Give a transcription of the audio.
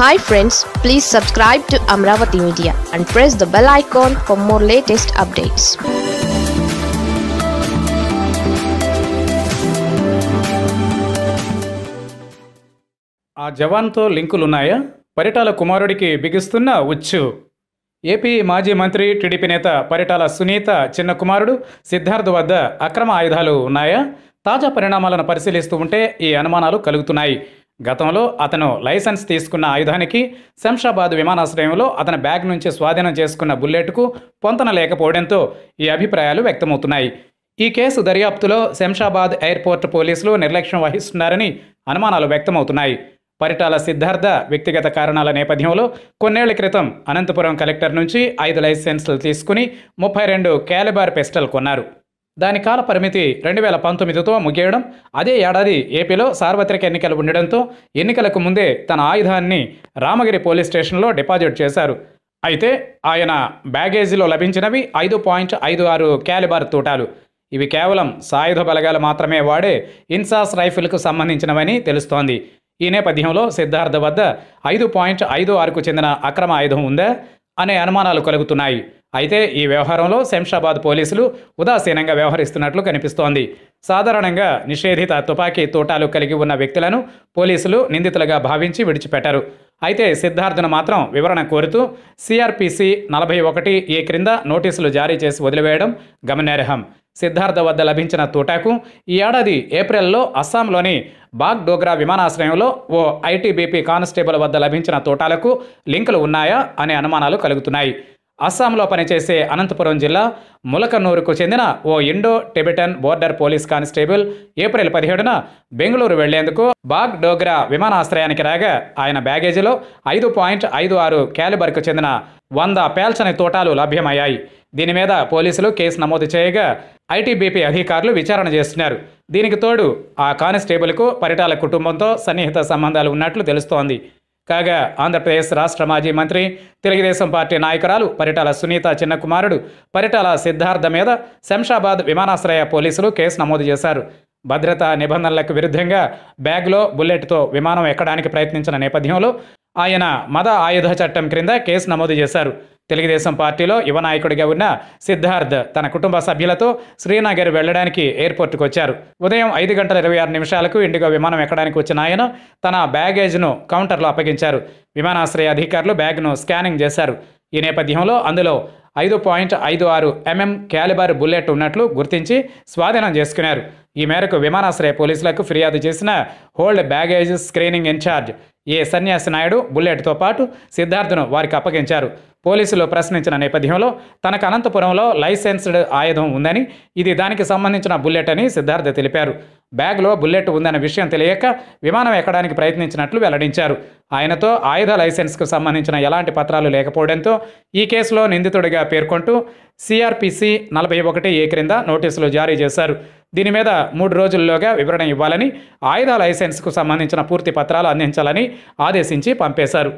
hi friends please subscribe to Amaravati media and press the bell icon for more latest updates ఆ జవాన్తో లింకులున్నాయా పరిటాల కుమారుడికి బిగిస్తున్న ఉచ్చు AP మాజీ మంత్రి టీడీపీ నేత పరిటాల సునీత చిన్న కుమారుడు సిద్ధార్థ్ వద్ద అక్రమ ఆయుధాలు ఉన్నాయా తాజా పరిణామాలను పరిశీలిస్తూ ఉంటే ఈ అనుమానాలు కలుగుతున్నాయి గతంలో అతను లైసెన్స్ తీసుకున్న ఆయుధానికి శంషాబాద్ విమానాశ్రయంలో అతని బ్యాగ్ నుంచి స్వాధీనం చేసుకున్న బుల్లెట్కు పొంతన లేకపోవడంతో ఈ అభిప్రాయాలు వ్యక్తమవుతున్నాయి ఈ కేసు దర్యాప్తులో శంషాబాద్ ఎయిర్పోర్ట్ పోలీసులు నిర్లక్ష్యం వహిస్తున్నారని అనుమానాలు వ్యక్తమవుతున్నాయి పరిటాల సిద్ధార్థ వ్యక్తిగత కారణాల నేపథ్యంలో కొన్నేళ్ల క్రితం అనంతపురం కలెక్టర్ నుంచి ఐదు లైసెన్సులు తీసుకుని ముప్పై రెండు క్యాలిబార్ పిస్టల్ కొన్నారు దాని కాల పరిమితి రెండు వేల పంతొమ్మిదితో ముగియడం అదే ఏడాది ఏపీలో సార్వత్రిక ఎన్నికలు ఉండడంతో ఎన్నికలకు ముందే తన ఆయుధాన్ని రామగిరి పోలీస్ స్టేషన్లో డిపాజిట్ చేశారు అయితే ఆయన బ్యాగేజీలో లభించినవి ఐదు పాయింట్ ఐదు ఆరు క్యాలిబార్ తూటాలు ఇవి కేవలం సాయుధ బలగాలు మాత్రమే వాడే ఇన్సాస్ రైఫిల్కు సంబంధించినవని తెలుస్తోంది ఈ నేపథ్యంలో సిద్ధార్థ వద్ద ఐదు పాయింట్ ఐదు ఆరుకు చెందిన అక్రమ ఆయుధం ఉందా అనే అనుమానాలు కలుగుతున్నాయి అయితే ఈ వ్యవహారంలో శంషాబాద్ పోలీసులు ఉదాసీనంగా వ్యవహరిస్తున్నట్లు కనిపిస్తోంది సాధారణంగా నిషేధిత తుపాకీ తోటాలు కలిగి ఉన్న వ్యక్తులను పోలీసులు నిందితులుగా భావించి విడిచిపెట్టారు అయితే సిద్ధార్థను మాత్రం వివరణ కోరుతూ సిఆర్పిసి నలభై ఒకటి ఏ క్రింద నోటీసులు జారీ చేసి వదిలివేయడం గమనార్హం సిద్ధార్థ వద్ద లభించిన తోటాకు ఈ ఏడాది ఏప్రిల్లో అస్సాంలోని బాగ్ డోగ్రా విమానాశ్రయంలో ఓ ఐటీబీపీ కానిస్టేబుల్ వద్ద లభించిన తోటాలకు లింకులు ఉన్నాయా అనే అనుమానాలు కలుగుతున్నాయి అస్సాంలో పనిచేసే అనంతపురం జిల్లా ములకన్నూరుకు చెందిన ఓ Indo Tibetan border police constable April పదిహేడున బెంగళూరు వెళ్లేందుకు బాగ్ డోగ్రా విమానాశ్రయానికి రాగా ఆయన బ్యాగేజీలో ఐదు పాయింట్ ఐదు ఆరు క్యాలిబర్కు చెందిన వంద పేల్చని తోటాలు లభ్యమయ్యాయి దీని మీద పోలీసులు కేసు నమోదు చేయగా ఐటీబీపీ అధికారులు విచారణ చేస్తున్నారు దీనికి తోడు ఆ కానిస్టేబుల్కు పరిటాల కుటుంబంతో సన్నిహిత సంబంధాలు ఉన్నట్లు తెలుస్తోంది కాగా ఆంధ్రప్రదేశ్ రాష్ట్ర మాజీ మంత్రి తెలుగుదేశం పార్టీ నాయకురాలు పరిటాల సునీత చిన్న కుమారుడు పరిటాల సిద్ధార్థ మీద శంషాబాద్ విమానాశ్రయ పోలీసులు కేసు నమోదు చేశారు భద్రతా నిబంధనలకు విరుద్ధంగా బ్యాగ్లో బుల్లెట్తో విమానం ఎక్కడానికి ప్రయత్నించిన నేపథ్యంలో ఆయన మద ఆయుధ చట్టం క్రింద కేసు నమోదు చేశారు తెలుగుదేశం పార్టీలో యువ నాయకుడిగా ఉన్న సిద్ధార్థ్ తన కుటుంబ సభ్యులతో శ్రీనగర్ వెళ్లడానికి ఎయిర్పోర్ట్కు వచ్చారు ఉదయం ఐదు గంటల ఇరవై ఆరు నిమిషాలకు ఇండిగో విమానం ఎక్కడానికి వచ్చిన ఆయన తన బ్యాగేజ్ను కౌంటర్లో అప్పగించారు విమానాశ్రయ అధికారులు బ్యాగ్ను స్కానింగ్ చేశారు ఈ నేపథ్యంలో అందులో ఐదు పాయింట్ ఐదు ఆరు ఎంఎం క్యాలిబార్ బుల్లెట్ ఉన్నట్లు గుర్తించి స్వాధీనం చేసుకున్నారు ఈ మేరకు విమానాశ్రయ పోలీసులకు ఫిర్యాదు చేసిన hold baggage screening in charge A Sanyasi Naidu బుల్లెట్తో పాటు సిద్ధార్థను వారికి అప్పగించారు పోలీసులు ప్రశ్నించిన నేపథ్యంలో తనకు అనంతపురంలో లైసెన్స్డ్ ఆయుధం ఉందని ఇది దానికి సంబంధించిన బుల్లెట్ అని సిద్ధార్థ తెలిపారు బ్యాగ్లో బుల్లెట్ ఉందన్న విషయం తెలియక విమానం ఎక్కడానికి ప్రయత్నించినట్లు వెల్లడించారు ఆయనతో ఆయుధ లైసెన్స్కు సంబంధించిన ఎలాంటి పత్రాలు లేకపోవడంతో ఈ కేసులో నిందితుడిగా పేర్కొంటూ సిఆర్పిసి నలభై ఒకటి ఏ క్రింద నోటీసులు జారీ చేశారు దీని మీద మూడు రోజుల్లోగా వివరణ ఇవ్వాలని ఆయుధ లైసెన్స్కు సంబంధించిన పూర్తి పత్రాలు అందించాలని ఆదేశించి పంపేశారు